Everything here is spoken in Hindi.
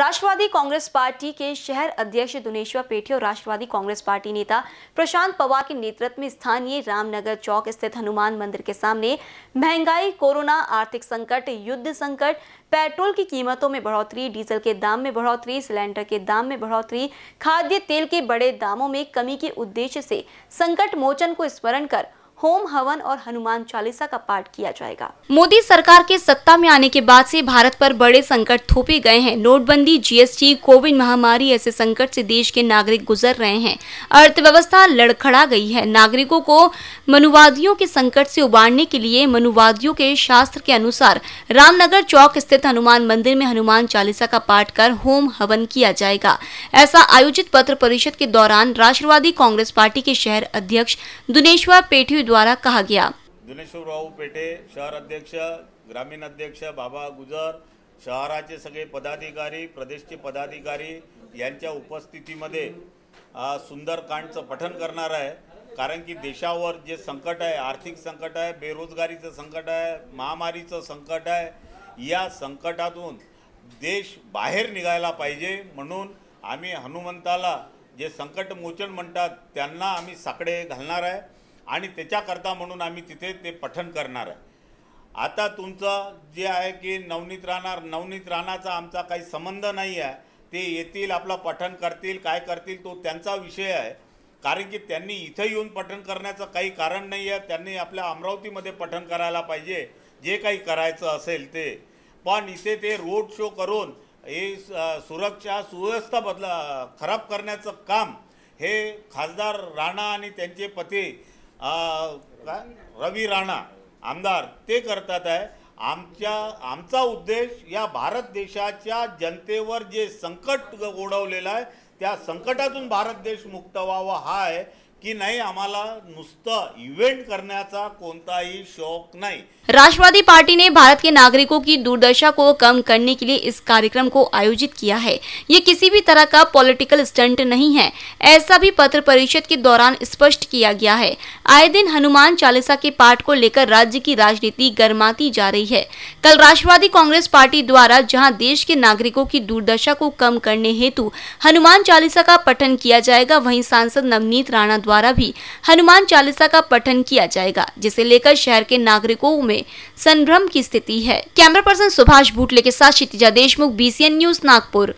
राष्ट्रवादी कांग्रेस पार्टी के शहर अध्यक्ष दुनेश्वर पेठी और राष्ट्रवादी कांग्रेस पार्टी नेता प्रशांत पवार के नेतृत्व में स्थानीय रामनगर चौक स्थित हनुमान मंदिर के सामने महंगाई कोरोना आर्थिक संकट युद्ध संकट पेट्रोल की कीमतों में बढ़ोतरी डीजल के दाम में बढ़ोतरी सिलेंडर के दाम में बढ़ोतरी खाद्य तेल के बड़े दामों में कमी के उद्देश्य से संकट मोचन को स्मरण कर होम हवन और हनुमान चालीसा का पाठ किया जाएगा मोदी सरकार के सत्ता में आने के बाद से भारत पर बड़े संकट थोपे गए हैं नोटबंदी जीएसटी कोविड महामारी ऐसे संकट से देश के नागरिक गुजर रहे हैं अर्थव्यवस्था लड़खड़ा गई है नागरिकों को मनुवादियों के संकट से उबारने के लिए मनुवादियों के शास्त्र के अनुसार रामनगर चौक स्थित हनुमान मंदिर में हनुमान चालीसा का पाठ कर होम हवन किया जाएगा ऐसा आयोजित पत्र परिषद के दौरान राष्ट्रवादी कांग्रेस पार्टी के शहर अध्यक्ष दुनेश्वर पेठी द्वारा कहा गया राव पेटे शहर अध्यक्ष ग्रामीण अध्यक्ष बाबा गुजर शहराचे सगळे पदाधिकारी प्रदेशचे पदाधिकारी यांच्या उपस्थितीमध्ये सुंदरकांडचं पठन करणार आहे कारण की देशावर जे संकट आहे आर्थिक संकट आहे बेरोजगारीचं संकट आहे महामारीचं संकट आहे या संकटातून देश बाहेर निघायला पाहिजे म्हणून आम्ही हनुमंताला जे मोचन म्हणतात त्यांना आम्ही साकडे घालणार आहे आणि त्याच्याकरता म्हणून आम्ही तिथे ते पठण करणार आहे आता तुमचं जे आहे की नवनीत राहणार नवनीत राहण्याचा आमचा काही संबंध नाही आहे ते येतील आपलं पठण करतील काय करतील तो त्यांचा विषय आहे कारण की त्यांनी इथं येऊन पठण करण्याचं काही कारण नाही आहे त्यांनी आपल्या अमरावतीमध्ये पठण करायला पाहिजे जे काही करायचं असेल ते पण इथे ते रोड शो करून हे सुरक्षा सुव्यवस्था बदला खराब करण्याचं काम हे खासदार राणा आणि त्यांचे पती रवी राणा आमदार ते करतात आहे आमच्या आमचा उद्देश या भारत देशाच्या जनतेवर जे संकट ओढवलेलं आहे त्या संकटातून भारत देश मुक्त व्हावा हा आहे की नाही आम्हाला नुसतं इव्हेंट करण्याचा कोणताही शौक नाही राष्ट्रवादी पार्टी ने भारत के नागरिकों की दुर्दशा को कम करने के लिए इस कार्यक्रम को आयोजित किया है ये किसी भी तरह का पॉलिटिकल स्टंट नहीं है ऐसा भी पत्र परिषद के दौरान स्पष्ट किया गया है आए दिन हनुमान चालीसा के पाठ को लेकर राज्य की राजनीति गर्माती जा रही है कल राष्ट्रवादी कांग्रेस पार्टी द्वारा जहाँ देश के नागरिकों की दुर्दशा को कम करने हेतु हनुमान चालीसा का पठन किया जाएगा वही सांसद नवनीत राणा द्वारा भी हनुमान चालीसा का पठन किया जाएगा जिसे लेकर शहर के नागरिकों में संभ्रम की स्थिति है कैमरा पर्सन सुभाष भूटले के साथ क्षितिजा देशमुख बीसीएन न्यूज नागपुर